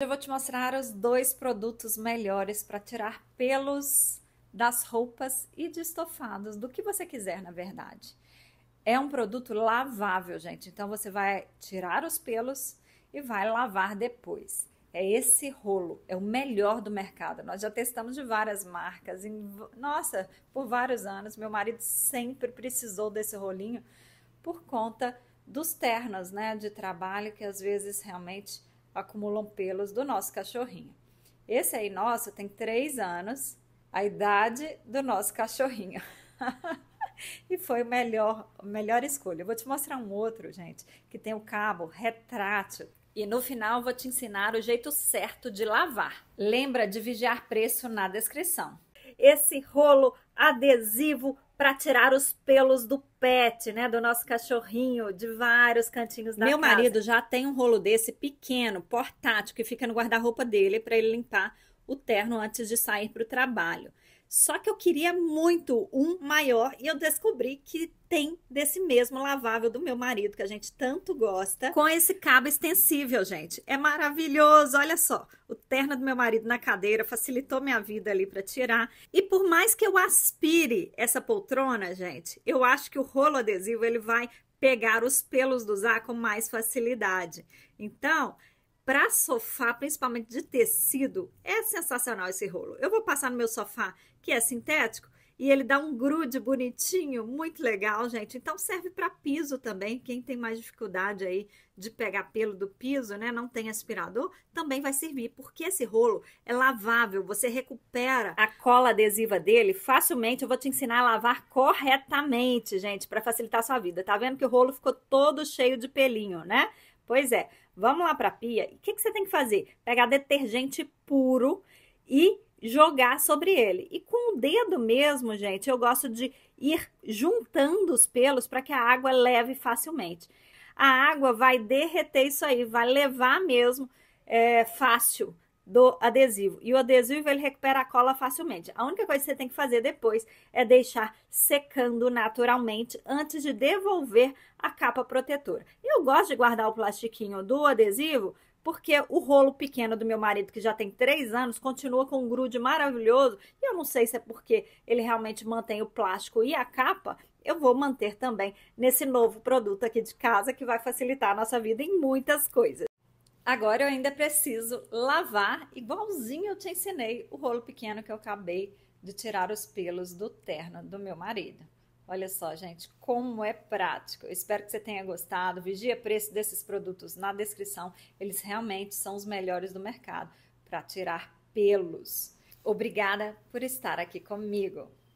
Eu vou te mostrar os dois produtos melhores para tirar pelos das roupas e de estofados, do que você quiser, na verdade. É um produto lavável, gente. Então você vai tirar os pelos e vai lavar depois. É esse rolo, é o melhor do mercado. Nós já testamos de várias marcas. Em, nossa, por vários anos, meu marido sempre precisou desse rolinho por conta dos ternos, né, de trabalho que às vezes realmente acumulam pelos do nosso cachorrinho. Esse aí nosso tem três anos, a idade do nosso cachorrinho. e foi a melhor, melhor escolha. Eu vou te mostrar um outro, gente, que tem o cabo retrátil. E no final vou te ensinar o jeito certo de lavar. Lembra de vigiar preço na descrição. Esse rolo adesivo para tirar os pelos do pet, né, do nosso cachorrinho, de vários cantinhos da Meu casa. Meu marido já tem um rolo desse pequeno, portátil, que fica no guarda-roupa dele para ele limpar o terno antes de sair para o trabalho. Só que eu queria muito um maior e eu descobri que tem desse mesmo lavável do meu marido, que a gente tanto gosta, com esse cabo extensível, gente. É maravilhoso, olha só. O terno do meu marido na cadeira facilitou minha vida ali para tirar. E por mais que eu aspire essa poltrona, gente, eu acho que o rolo adesivo ele vai pegar os pelos do Zá com mais facilidade. Então, para sofá, principalmente de tecido, é sensacional esse rolo. Eu vou passar no meu sofá, que é sintético, e ele dá um grude bonitinho, muito legal, gente. Então serve para piso também, quem tem mais dificuldade aí de pegar pelo do piso, né, não tem aspirador, também vai servir, porque esse rolo é lavável, você recupera a cola adesiva dele facilmente. Eu vou te ensinar a lavar corretamente, gente, para facilitar a sua vida. Tá vendo que o rolo ficou todo cheio de pelinho, né? Pois é, vamos lá para a pia. O que, que você tem que fazer? Pegar detergente puro e jogar sobre ele. E com o dedo mesmo, gente, eu gosto de ir juntando os pelos para que a água leve facilmente. A água vai derreter isso aí, vai levar mesmo é, fácil do adesivo. E o adesivo ele recupera a cola facilmente. A única coisa que você tem que fazer depois é deixar secando naturalmente antes de devolver a capa protetora. Eu gosto de guardar o plastiquinho do adesivo porque o rolo pequeno do meu marido, que já tem três anos, continua com um grude maravilhoso. E eu não sei se é porque ele realmente mantém o plástico e a capa. Eu vou manter também nesse novo produto aqui de casa que vai facilitar a nossa vida em muitas coisas. Agora eu ainda preciso lavar, igualzinho eu te ensinei, o rolo pequeno que eu acabei de tirar os pelos do terno do meu marido. Olha só, gente, como é prático. Eu espero que você tenha gostado. Vigia preço desses produtos na descrição. Eles realmente são os melhores do mercado para tirar pelos. Obrigada por estar aqui comigo.